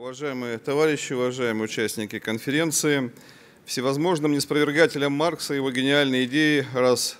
Уважаемые товарищи, уважаемые участники конференции, всевозможным неспровергателям Маркса его гениальные идеи раз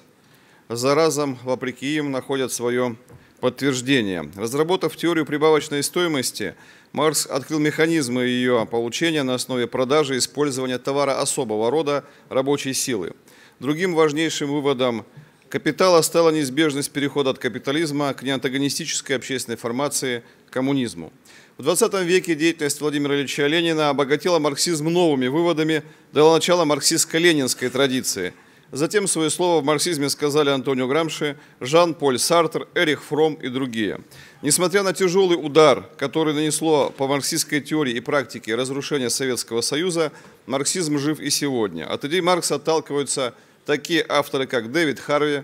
за разом, вопреки им, находят свое подтверждение. Разработав теорию прибавочной стоимости, Маркс открыл механизмы ее получения на основе продажи и использования товара особого рода рабочей силы. Другим важнейшим выводом капитала стала неизбежность перехода от капитализма к неантагонистической общественной формации – коммунизму. В 20 веке деятельность Владимира Ильича Ленина обогатила марксизм новыми выводами, дала начало марксистско-ленинской традиции. Затем свое слово в марксизме сказали Антонио Грамши, Жан-Поль Сартер, Эрих Фром и другие. Несмотря на тяжелый удар, который нанесло по марксистской теории и практике разрушение Советского Союза, марксизм жив и сегодня. От идей Маркса отталкиваются такие авторы, как Дэвид Харви,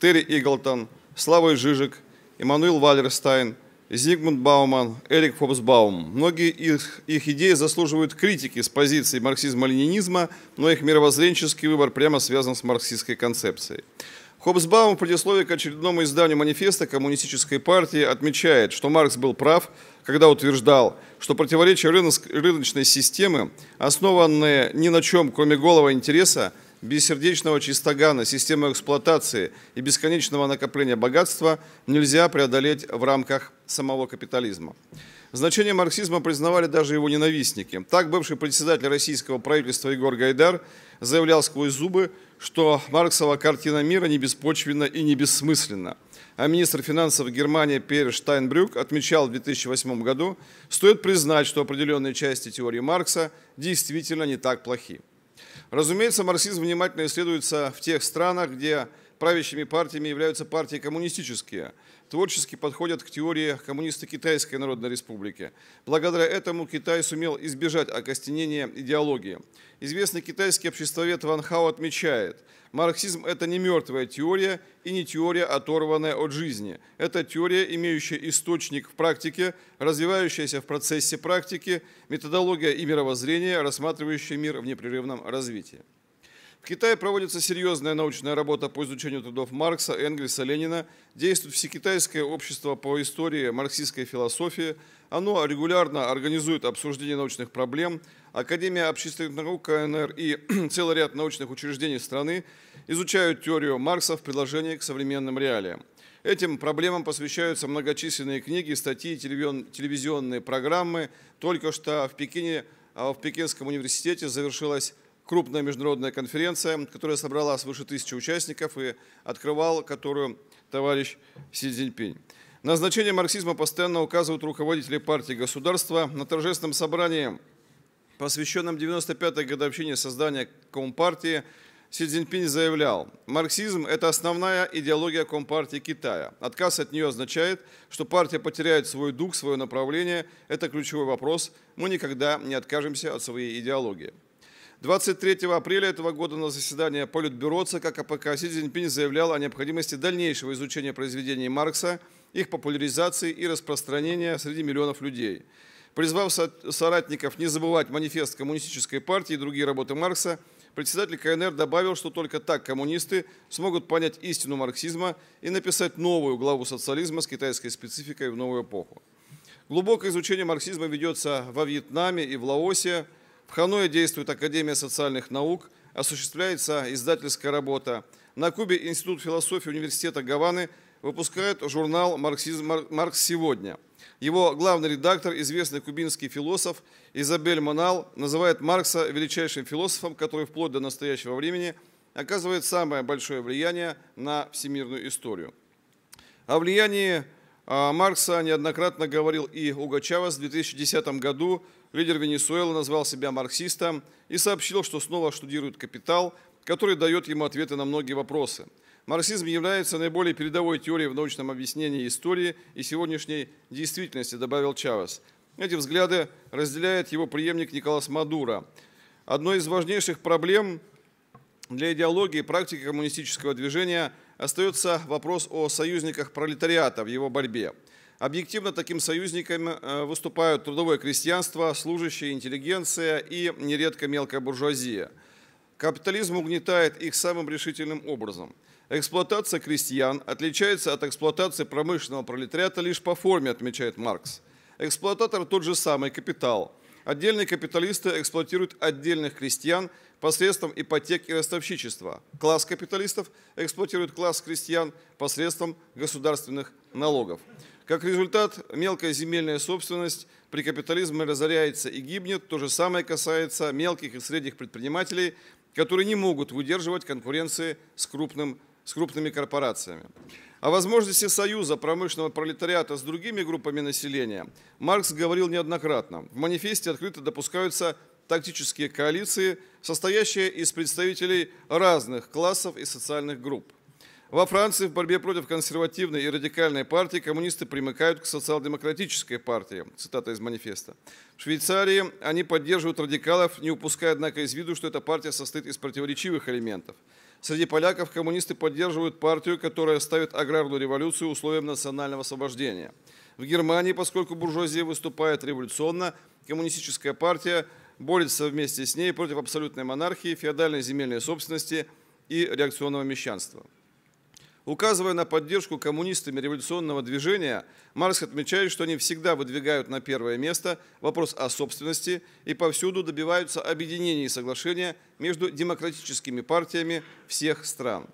Терри Иглтон, Славой Жижик, Эммануил Валерстайн – Зигмунд Бауман, Эрик Хобсбаум. Многие их, их идеи заслуживают критики с позиции марксизма-ленинизма, но их мировоззренческий выбор прямо связан с марксистской концепцией. Хобсбаум в предисловии к очередному изданию манифеста Коммунистической партии отмечает, что Маркс был прав, когда утверждал, что противоречия рыночной системы, основанные ни на чем, кроме голого интереса, бессердечного чистогана, системы эксплуатации и бесконечного накопления богатства нельзя преодолеть в рамках самого капитализма. Значение марксизма признавали даже его ненавистники. Так бывший председатель российского правительства Егор Гайдар заявлял сквозь зубы, что марксова картина мира не беспочвенна и не бессмысленна. А министр финансов Германии Пьер Штайнбрюк отмечал в 2008 году, стоит признать, что определенные части теории Маркса действительно не так плохи. Разумеется, марксизм внимательно исследуется в тех странах, где правящими партиями являются партии коммунистические, творчески подходят к теории коммунисты Китайской Народной Республики. Благодаря этому Китай сумел избежать окостенения идеологии. Известный китайский обществовед Ван Хао отмечает, марксизм – это не мертвая теория и не теория, оторванная от жизни. Это теория, имеющая источник в практике, развивающаяся в процессе практики, методология и мировоззрение, рассматривающая мир в непрерывном развитии. В Китае проводится серьезная научная работа по изучению трудов Маркса, Энгельса, Ленина. Действует Всекитайское общество по истории марксистской философии. Оно регулярно организует обсуждение научных проблем. Академия общественных наук КНР и целый ряд научных учреждений страны изучают теорию Маркса в приложении к современным реалиям. Этим проблемам посвящаются многочисленные книги, статьи, телевизионные программы. Только что в Пекине а в Пекинском университете завершилась крупная международная конференция, которая собрала свыше тысячи участников и открывал которую товарищ Си Цзиньпинь. На значение марксизма постоянно указывают руководители партии государства. На торжественном собрании, посвященном 95-й годовщине создания Компартии, Си Цзиньпинь заявлял, марксизм – это основная идеология Компартии Китая. Отказ от нее означает, что партия потеряет свой дух, свое направление. Это ключевой вопрос. Мы никогда не откажемся от своей идеологии. 23 апреля этого года на заседании Политбюро ЦК КПК Си Цзиньпинь заявлял о необходимости дальнейшего изучения произведений Маркса, их популяризации и распространения среди миллионов людей. Призвав соратников не забывать манифест Коммунистической партии и другие работы Маркса, председатель КНР добавил, что только так коммунисты смогут понять истину марксизма и написать новую главу социализма с китайской спецификой в новую эпоху. Глубокое изучение марксизма ведется во Вьетнаме и в Лаосе – в Ханое действует Академия социальных наук, осуществляется издательская работа. На Кубе Институт философии Университета Гаваны выпускает журнал «Маркс сегодня». Его главный редактор, известный кубинский философ Изабель Монал, называет Маркса величайшим философом, который вплоть до настоящего времени оказывает самое большое влияние на всемирную историю. О влиянии а Маркса неоднократно говорил и Уго Чавес в 2010 году. Лидер Венесуэлы назвал себя марксистом и сообщил, что снова штудирует «Капитал», который дает ему ответы на многие вопросы. Марксизм является наиболее передовой теорией в научном объяснении истории и сегодняшней действительности, добавил Чавес. Эти взгляды разделяет его преемник Николас Мадуро. Одной из важнейших проблем для идеологии и практики коммунистического движения – остается вопрос о союзниках пролетариата в его борьбе. Объективно таким союзниками э, выступают трудовое крестьянство, служащие, интеллигенция и нередко мелкая буржуазия. Капитализм угнетает их самым решительным образом. Эксплуатация крестьян отличается от эксплуатации промышленного пролетариата лишь по форме, отмечает Маркс. Эксплуататор тот же самый, капитал – Отдельные капиталисты эксплуатируют отдельных крестьян посредством ипотек и ростовщичества. Класс капиталистов эксплуатирует класс крестьян посредством государственных налогов. Как результат, мелкая земельная собственность при капитализме разоряется и гибнет. То же самое касается мелких и средних предпринимателей, которые не могут выдерживать конкуренции с крупным с крупными корпорациями. О возможности союза промышленного пролетариата с другими группами населения Маркс говорил неоднократно. В манифесте открыто допускаются тактические коалиции, состоящие из представителей разных классов и социальных групп. Во Франции в борьбе против консервативной и радикальной партии коммунисты примыкают к социал-демократической партии, цитата из манифеста. В Швейцарии они поддерживают радикалов, не упуская, однако, из виду, что эта партия состоит из противоречивых элементов – Среди поляков коммунисты поддерживают партию, которая ставит аграрную революцию условием национального освобождения. В Германии, поскольку буржуазия выступает революционно, коммунистическая партия борется вместе с ней против абсолютной монархии, феодальной земельной собственности и реакционного мещанства. Указывая на поддержку коммунистами революционного движения, Маркс отмечает, что они всегда выдвигают на первое место вопрос о собственности и повсюду добиваются объединения и соглашения между демократическими партиями всех стран.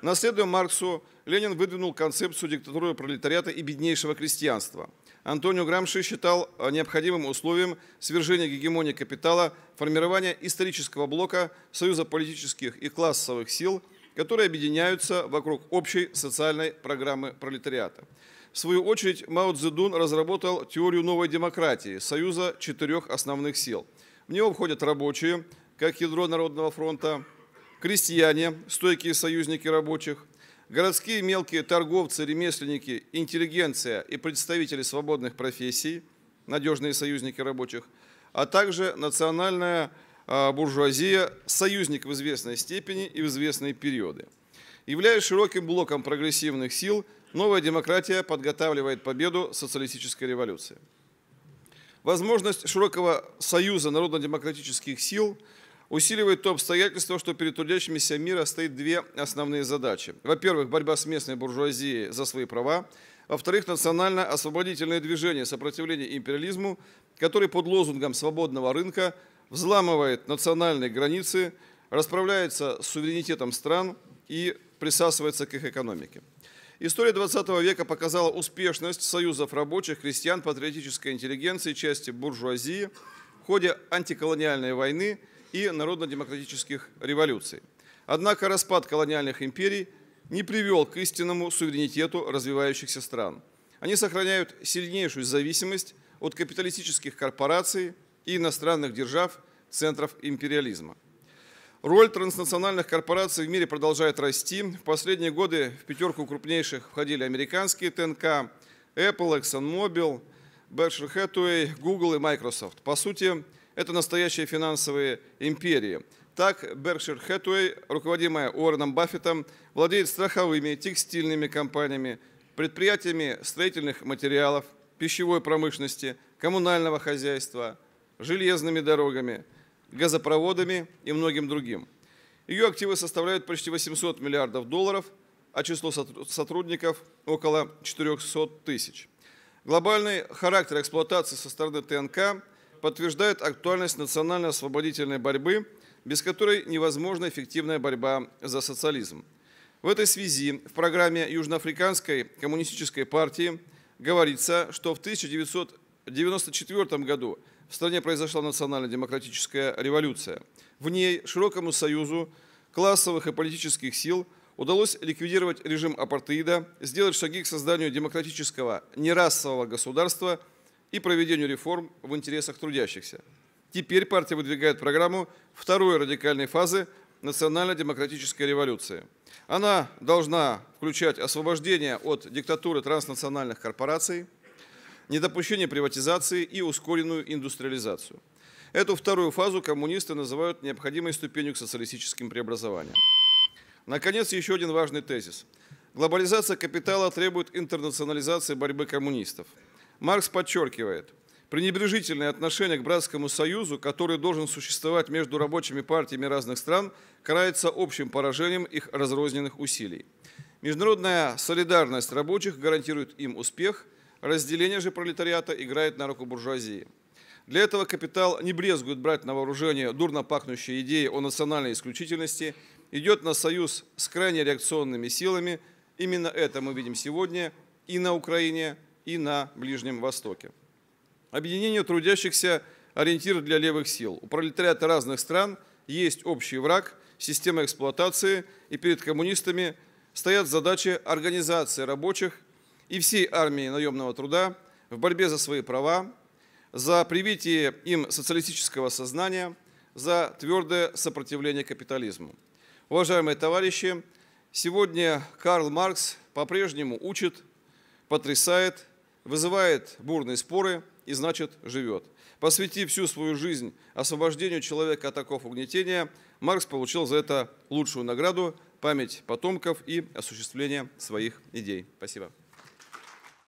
Наследуя Марксу, Ленин выдвинул концепцию диктатуры пролетариата и беднейшего крестьянства. Антонио Грамши считал необходимым условием свержения гегемонии капитала, формирование исторического блока, союза политических и классовых сил – которые объединяются вокруг общей социальной программы пролетариата. В свою очередь, Мао Цзэдун разработал теорию новой демократии, союза четырех основных сил. В него входят рабочие, как ядро Народного фронта, крестьяне, стойкие союзники рабочих, городские мелкие торговцы, ремесленники, интеллигенция и представители свободных профессий, надежные союзники рабочих, а также национальная а, буржуазия союзник в известной степени и в известные периоды. Являясь широким блоком прогрессивных сил, новая демократия подготавливает победу социалистической революции. Возможность широкого союза народно-демократических сил усиливает то обстоятельство, что перед трудящимися мира стоит две основные задачи. Во-первых, борьба с местной буржуазией за свои права. Во-вторых, национально-освободительное движение сопротивления империализму, который под лозунгом свободного рынка взламывает национальные границы, расправляется с суверенитетом стран и присасывается к их экономике. История 20 века показала успешность союзов рабочих, крестьян, патриотической интеллигенции, части буржуазии в ходе антиколониальной войны и народно-демократических революций. Однако распад колониальных империй не привел к истинному суверенитету развивающихся стран. Они сохраняют сильнейшую зависимость от капиталистических корпораций, и иностранных держав, центров империализма. Роль транснациональных корпораций в мире продолжает расти. В последние годы в пятерку крупнейших входили американские ТНК, Apple, ExxonMobil, Berkshire Hathaway, Google и Microsoft. По сути, это настоящие финансовые империи. Так, Berkshire Hathaway, руководимая Уорреном Баффетом, владеет страховыми, текстильными компаниями, предприятиями строительных материалов, пищевой промышленности, коммунального хозяйства – железными дорогами, газопроводами и многим другим. Ее активы составляют почти 800 миллиардов долларов, а число сотрудников около 400 тысяч. Глобальный характер эксплуатации со стороны ТНК подтверждает актуальность национально-освободительной борьбы, без которой невозможна эффективная борьба за социализм. В этой связи в программе Южноафриканской коммунистической партии говорится, что в 1994 году в стране произошла национально-демократическая революция. В ней широкому союзу классовых и политических сил удалось ликвидировать режим апартеида, сделать шаги к созданию демократического нерасового государства и проведению реформ в интересах трудящихся. Теперь партия выдвигает программу второй радикальной фазы национально-демократической революции. Она должна включать освобождение от диктатуры транснациональных корпораций – недопущение приватизации и ускоренную индустриализацию. Эту вторую фазу коммунисты называют необходимой ступенью к социалистическим преобразованиям. Наконец, еще один важный тезис. Глобализация капитала требует интернационализации борьбы коммунистов. Маркс подчеркивает, пренебрежительное отношение к братскому союзу, который должен существовать между рабочими партиями разных стран, карается общим поражением их разрозненных усилий. Международная солидарность рабочих гарантирует им успех – Разделение же пролетариата играет на руку буржуазии. Для этого капитал не брезгует брать на вооружение дурно пахнущие идеи о национальной исключительности, идет на союз с крайне реакционными силами. Именно это мы видим сегодня и на Украине, и на Ближнем Востоке. Объединение трудящихся – ориентир для левых сил. У пролетариата разных стран есть общий враг, система эксплуатации, и перед коммунистами стоят задачи организации рабочих и всей армии наемного труда в борьбе за свои права, за привитие им социалистического сознания, за твердое сопротивление капитализму. Уважаемые товарищи, сегодня Карл Маркс по-прежнему учит, потрясает, вызывает бурные споры и, значит, живет. Посвятив всю свою жизнь освобождению человека от оков угнетения, Маркс получил за это лучшую награду – память потомков и осуществление своих идей. Спасибо.